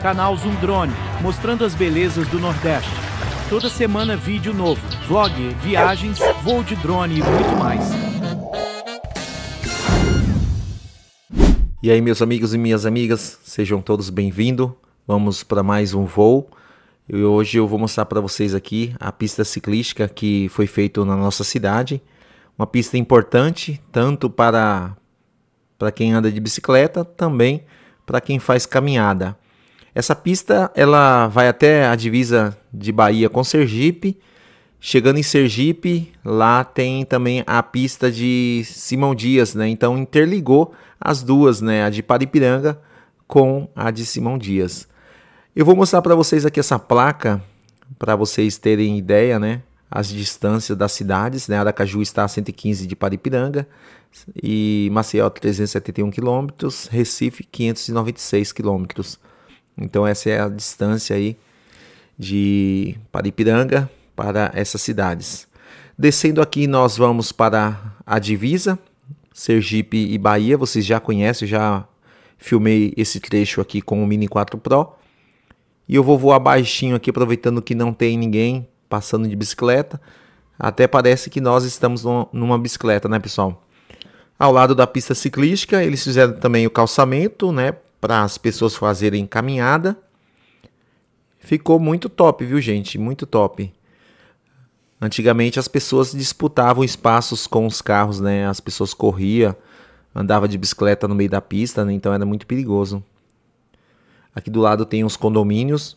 canal Zoom Drone, mostrando as belezas do Nordeste. Toda semana vídeo novo, vlog, viagens, voo de drone e muito mais. E aí meus amigos e minhas amigas, sejam todos bem-vindos. Vamos para mais um voo. E hoje eu vou mostrar para vocês aqui a pista ciclística que foi feita na nossa cidade. Uma pista importante tanto para, para quem anda de bicicleta, também para quem faz caminhada. Essa pista ela vai até a divisa de Bahia com Sergipe. Chegando em Sergipe, lá tem também a pista de Simão Dias, né? Então interligou as duas, né? A de Paripiranga com a de Simão Dias. Eu vou mostrar para vocês aqui essa placa para vocês terem ideia, né? As distâncias das cidades, né? Aracaju está a 115 de Paripiranga e Maceió 371 quilômetros, Recife 596 quilômetros. Então essa é a distância aí de Paripiranga para essas cidades. Descendo aqui nós vamos para a divisa, Sergipe e Bahia, vocês já conhecem, já filmei esse trecho aqui com o Mini 4 Pro. E eu vou voar baixinho aqui, aproveitando que não tem ninguém passando de bicicleta. Até parece que nós estamos numa bicicleta, né, pessoal? Ao lado da pista ciclística, eles fizeram também o calçamento, né, para as pessoas fazerem caminhada. Ficou muito top, viu, gente? Muito top. Antigamente as pessoas disputavam espaços com os carros, né? As pessoas corriam, andava de bicicleta no meio da pista, né? então era muito perigoso. Aqui do lado tem uns condomínios.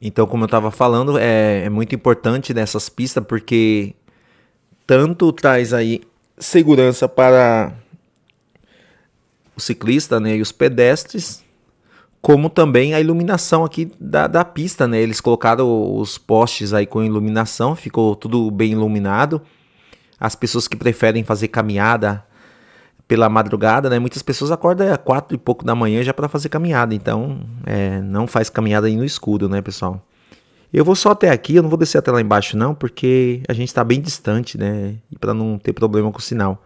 Então, como eu estava falando, é, é, muito importante nessas pistas porque tanto traz aí segurança para o ciclista né, e os pedestres, como também a iluminação aqui da, da pista, né? Eles colocaram os postes aí com iluminação, ficou tudo bem iluminado. As pessoas que preferem fazer caminhada pela madrugada, né? Muitas pessoas acordam às quatro e pouco da manhã já para fazer caminhada, então é, não faz caminhada aí no escudo né, pessoal? Eu vou só até aqui, eu não vou descer até lá embaixo não, porque a gente está bem distante, né? E para não ter problema com o sinal.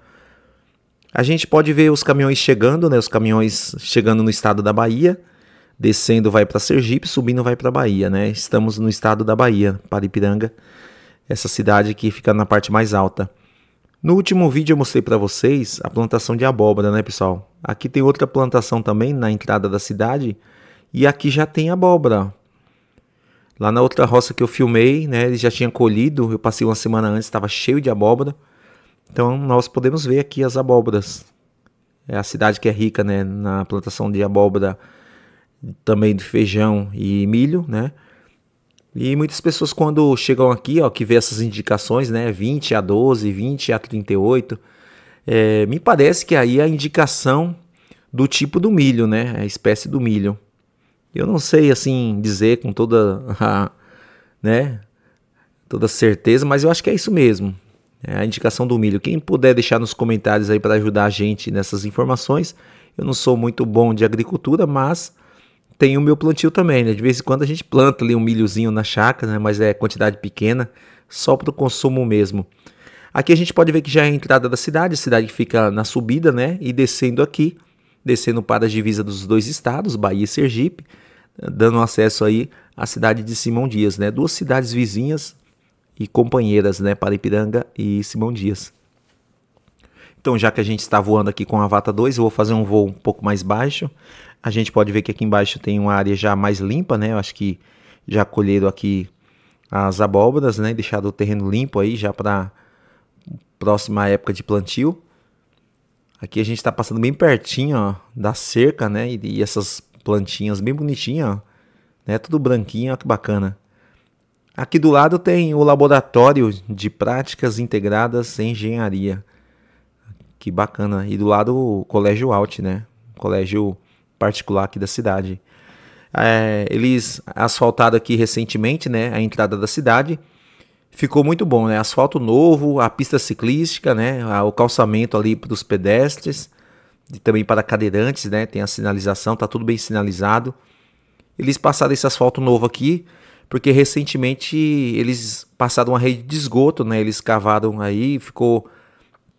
A gente pode ver os caminhões chegando, né? Os caminhões chegando no estado da Bahia, descendo vai para Sergipe, subindo vai para Bahia, né? Estamos no estado da Bahia, Paripiranga, essa cidade que fica na parte mais alta. No último vídeo eu mostrei para vocês a plantação de abóbora, né, pessoal? Aqui tem outra plantação também na entrada da cidade e aqui já tem abóbora. Lá na outra roça que eu filmei, né, eles já tinham colhido, eu passei uma semana antes, estava cheio de abóbora. Então nós podemos ver aqui as abóboras. É a cidade que é rica né, na plantação de abóbora, também de feijão e milho, né? E muitas pessoas quando chegam aqui, ó, que vê essas indicações, né, 20 a 12, 20 a 38, é, me parece que aí é a indicação do tipo do milho, né, a espécie do milho. Eu não sei assim dizer com toda a, né, toda certeza, mas eu acho que é isso mesmo. Né? a indicação do milho. Quem puder deixar nos comentários aí para ajudar a gente nessas informações. Eu não sou muito bom de agricultura, mas tenho o meu plantio também, né? De vez em quando a gente planta ali um milhozinho na chácara, né? Mas é quantidade pequena, só para o consumo mesmo. Aqui a gente pode ver que já é a entrada da cidade, a cidade que fica na subida, né? E descendo aqui, descendo para a divisa dos dois estados, Bahia e Sergipe, dando acesso aí à cidade de Simão Dias, né? Duas cidades vizinhas, e companheiras, né, para Ipiranga e Simão Dias. Então, já que a gente está voando aqui com a vata 2, eu vou fazer um voo um pouco mais baixo. A gente pode ver que aqui embaixo tem uma área já mais limpa, né? Eu acho que já colheram aqui as abóboras, né? Deixado o terreno limpo aí já para próxima época de plantio. Aqui a gente está passando bem pertinho ó, da cerca, né? E, e essas plantinhas bem bonitinhas, ó, né? Tudo branquinho, ó, que bacana. Aqui do lado tem o Laboratório de Práticas Integradas em Engenharia. Que bacana. E do lado o Colégio Alt, né? Colégio particular aqui da cidade. É, eles asfaltaram aqui recentemente, né? A entrada da cidade. Ficou muito bom, né? Asfalto novo, a pista ciclística, né? O calçamento ali para os pedestres e também para cadeirantes, né? Tem a sinalização, tá tudo bem sinalizado. Eles passaram esse asfalto novo aqui porque recentemente eles passaram uma rede de esgoto, né? Eles cavaram aí, ficou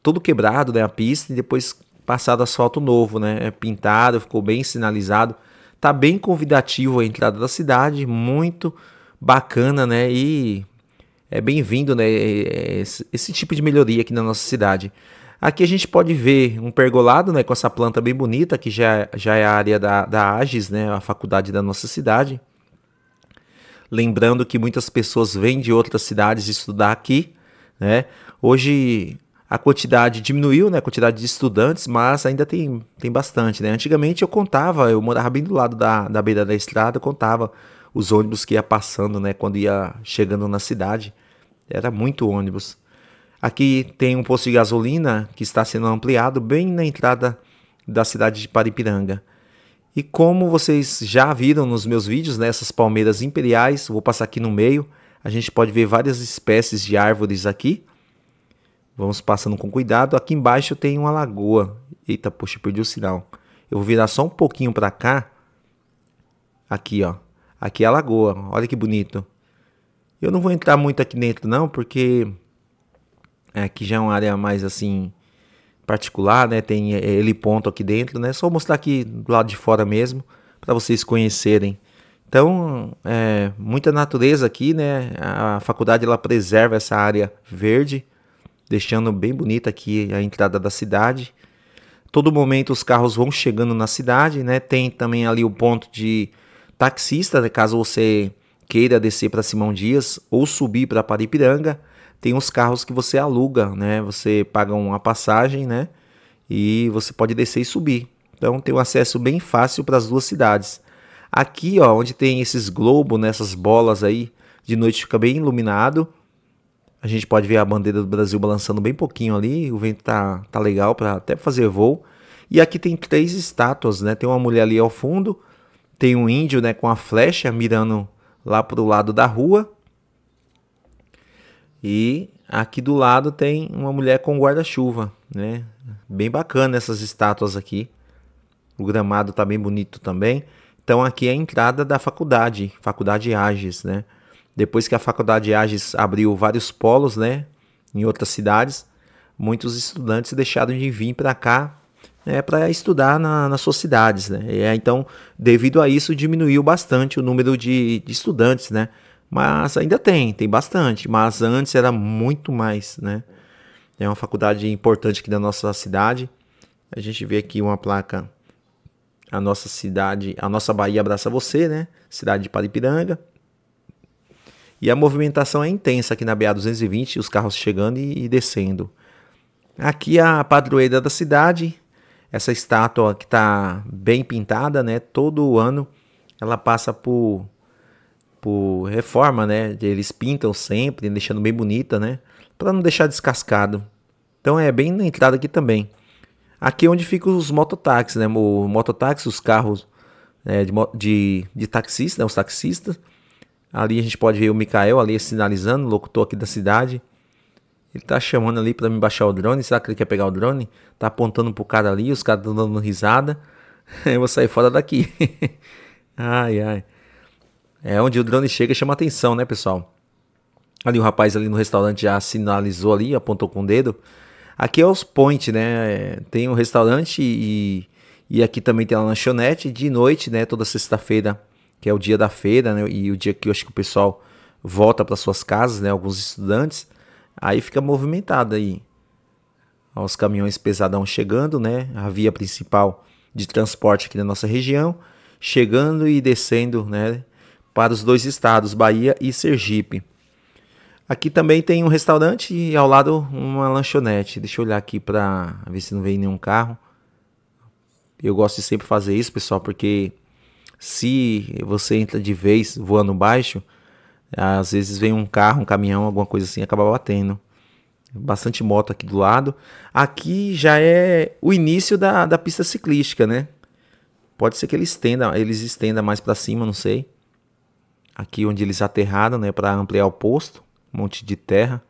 todo quebrado, né? A pista e depois passado asfalto novo, né? É pintado, ficou bem sinalizado. Tá bem convidativo a entrada da cidade, muito bacana, né? E é bem-vindo, né? É, esse, esse tipo de melhoria aqui na nossa cidade. Aqui a gente pode ver um pergolado, né? Com essa planta bem bonita, que já, já é a área da, da AGES, né? A faculdade da nossa cidade. Lembrando que muitas pessoas vêm de outras cidades estudar aqui, né? Hoje a quantidade diminuiu, né? A quantidade de estudantes, mas ainda tem, tem bastante, né? Antigamente eu contava, eu morava bem do lado da, da beira da estrada, eu contava os ônibus que ia passando, né? Quando ia chegando na cidade. Era muito ônibus. Aqui tem um posto de gasolina que está sendo ampliado bem na entrada da cidade de Paripiranga. E como vocês já viram nos meus vídeos, nessas né, palmeiras imperiais, vou passar aqui no meio, a gente pode ver várias espécies de árvores aqui. Vamos passando com cuidado. Aqui embaixo tem uma lagoa. Eita, poxa, perdi o sinal. Eu vou virar só um pouquinho para cá. Aqui, ó. Aqui é a lagoa. Olha que bonito. Eu não vou entrar muito aqui dentro não, porque é, aqui já é uma área mais assim particular, né? Tem eh, ele ponto aqui dentro, né? Só mostrar aqui do lado de fora mesmo para vocês conhecerem. Então, é, muita natureza aqui, né? A faculdade ela preserva essa área verde, deixando bem bonita aqui a entrada da cidade. Todo momento os carros vão chegando na cidade, né? Tem também ali o ponto de taxista, né, caso você queira descer para Simão Dias ou subir para Paripiranga tem uns carros que você aluga, né? Você paga uma passagem, né? E você pode descer e subir. Então tem um acesso bem fácil para as duas cidades. Aqui, ó, onde tem esses globos, nessas né, bolas aí, de noite fica bem iluminado. A gente pode ver a bandeira do Brasil balançando bem pouquinho ali. O vento tá, tá legal para até fazer voo. E aqui tem três estátuas, né? Tem uma mulher ali ao fundo, tem um índio, né, com a flecha mirando lá pro lado da rua e aqui do lado tem uma mulher com guarda-chuva, né? Bem bacana essas estátuas aqui. O gramado tá bem bonito também. Então aqui é a entrada da faculdade, Faculdade Agis, né? Depois que a Faculdade Agis abriu vários polos, né, em outras cidades, muitos estudantes deixaram de vir para cá né, para estudar na, nas suas cidades. Né? E, é, então, devido a isso, diminuiu bastante o número de, de estudantes. Né? Mas ainda tem, tem bastante. Mas antes era muito mais, né? É uma faculdade importante aqui da nossa cidade. A gente vê aqui uma placa. A nossa cidade, a nossa Bahia abraça você, né? Cidade de Paripiranga. E a movimentação é intensa aqui na BA-220, os carros chegando e, e descendo. Aqui é a padroeira da cidade, essa estátua que está bem pintada, né? Todo ano ela passa por por reforma, né? Eles pintam sempre, deixando bem bonita, né? Para não deixar descascado. Então é bem na entrada aqui também. Aqui é onde ficam os mototáxis, né? O mototáxi, os carros é, de, de, de taxista, né? os taxistas. Ali a gente pode ver o Mikael ali sinalizando, locutor aqui da cidade. Ele tá chamando ali para me baixar o drone. Será que ele quer pegar o drone? Tá apontando pro cara ali, os caras dando risada. Eu vou sair fora daqui. ai, ai. É onde o drone chega e chama atenção, né, pessoal? Ali o rapaz ali no restaurante já sinalizou ali, apontou com o dedo. Aqui é os point, né? Tem um restaurante e, e aqui também tem a lanchonete de noite, né? Toda sexta-feira, que é o dia da feira, né? E o dia que eu acho que o pessoal volta para suas casas, né? Alguns estudantes. Aí fica movimentado aí. Os caminhões pesadão chegando, né? A via principal de transporte aqui na nossa região. Chegando e descendo, né? para os dois estados, Bahia e Sergipe. Aqui também tem um restaurante e ao lado uma lanchonete. Deixa eu olhar aqui para ver se não vem nenhum carro. Eu gosto de sempre fazer isso, pessoal, porque se você entra de vez voando baixo, às vezes vem um carro, um caminhão, alguma coisa assim, acaba batendo. Bastante moto aqui do lado. Aqui já é o início da, da pista ciclística, né? Pode ser que eles estenda, eles estendam mais para cima, não sei aqui onde eles aterraram, né, para ampliar o posto, um monte de terra.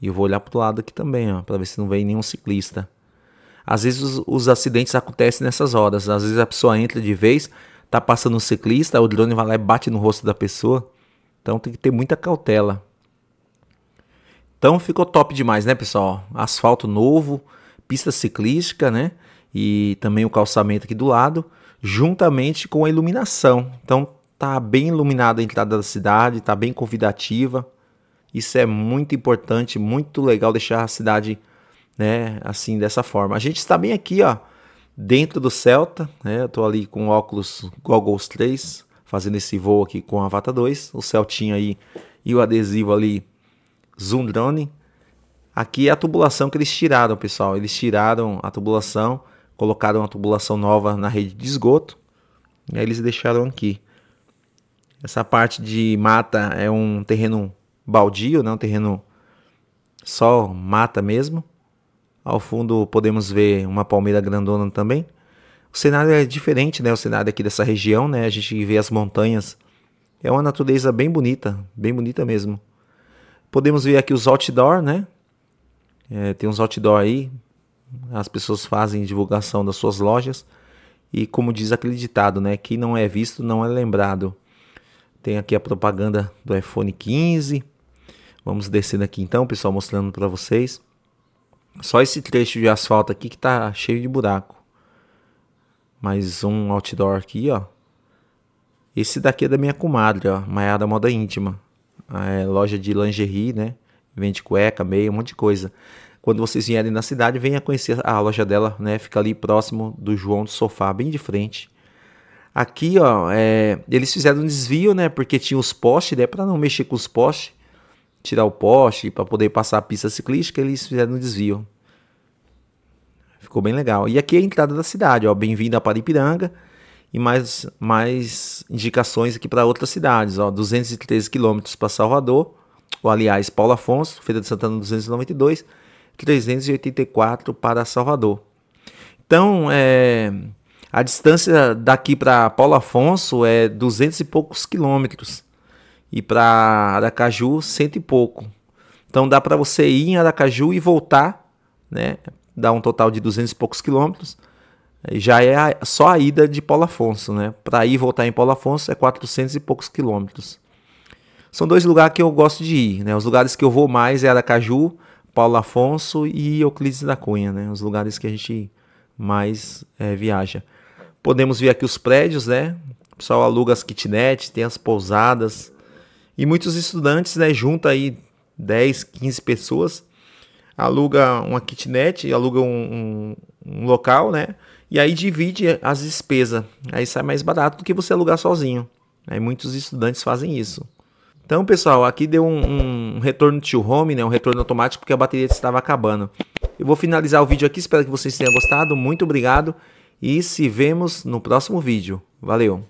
E eu vou olhar para o lado aqui também, ó, para ver se não vem nenhum ciclista. Às vezes os, os, acidentes acontecem nessas horas. Às vezes a pessoa entra de vez, tá passando um ciclista, o drone vai lá e bate no rosto da pessoa. Então tem que ter muita cautela. Então ficou top demais, né, pessoal? Asfalto novo, pista ciclística, né? E também o calçamento aqui do lado, juntamente com a iluminação. Então tá bem iluminada a entrada da cidade, tá bem convidativa. Isso é muito importante, muito legal deixar a cidade, né, assim dessa forma. A gente está bem aqui, ó, dentro do Celta, né? Eu tô ali com óculos Goggles 3, fazendo esse voo aqui com a Vata 2, o Celtinho aí e o adesivo ali Zoom Drone. Aqui é a tubulação que eles tiraram, pessoal. Eles tiraram a tubulação, colocaram uma tubulação nova na rede de esgoto. E aí eles deixaram aqui. Essa parte de mata é um terreno baldio, né? um terreno só mata mesmo. Ao fundo podemos ver uma palmeira grandona também. O cenário é diferente, né? O cenário aqui dessa região, né? A gente vê as montanhas. É uma natureza bem bonita, bem bonita mesmo. Podemos ver aqui os outdoor, né? É, tem uns outdoor aí. As pessoas fazem divulgação das suas lojas. E como diz acreditado, né? Quem não é visto não é lembrado. Tem aqui a propaganda do iPhone 15. Vamos descendo aqui então, pessoal, mostrando para vocês. Só esse trecho de asfalto aqui que tá cheio de buraco. Mais um outdoor aqui, ó. Esse daqui é da minha comadre, ó, Maiada Moda Íntima. Ah, é loja de lingerie, né? Vende cueca, meia, um monte de coisa. Quando vocês vierem na cidade, venha conhecer a loja dela, né? Fica ali próximo do João do Sofá, bem de frente. Aqui, ó, é, eles fizeram um desvio, né? Porque tinha os postes, né? Para não mexer com os postes, tirar o poste para poder passar a pista ciclística, eles fizeram um desvio. Ficou bem legal. E aqui é a entrada da cidade, ó. Bem-vindo a Paripiranga. E mais, mais indicações aqui para outras cidades, ó. 213 quilômetros para Salvador. Ou, aliás, Paulo Afonso, Feira de Santana 292. 384 para Salvador. Então, é a distância daqui para Paulo Afonso é 200 e poucos quilômetros. E para Aracaju, cento e pouco. Então dá para você ir em Aracaju e voltar, né? Dá um total de 200 e poucos quilômetros. Já é a, só a ida de Paulo Afonso, né? Para ir e voltar em Paulo Afonso é 400 e poucos quilômetros. São dois lugares que eu gosto de ir, né? Os lugares que eu vou mais é Aracaju, Paulo Afonso e Euclides da Cunha, né? Os lugares que a gente mais é, viaja. Podemos ver aqui os prédios, né? O pessoal aluga as kitnets, tem as pousadas. E muitos estudantes, né, junta aí 10, 15 pessoas, aluga uma kitnet, aluga um, um, um local, né? E aí divide as despesas. Aí sai mais barato do que você alugar sozinho. Aí muitos estudantes fazem isso. Então, pessoal, aqui deu um, um retorno to home, né? Um retorno automático porque a bateria estava acabando. Eu vou finalizar o vídeo aqui, espero que vocês tenham gostado. Muito obrigado e se vemos no próximo vídeo. Valeu!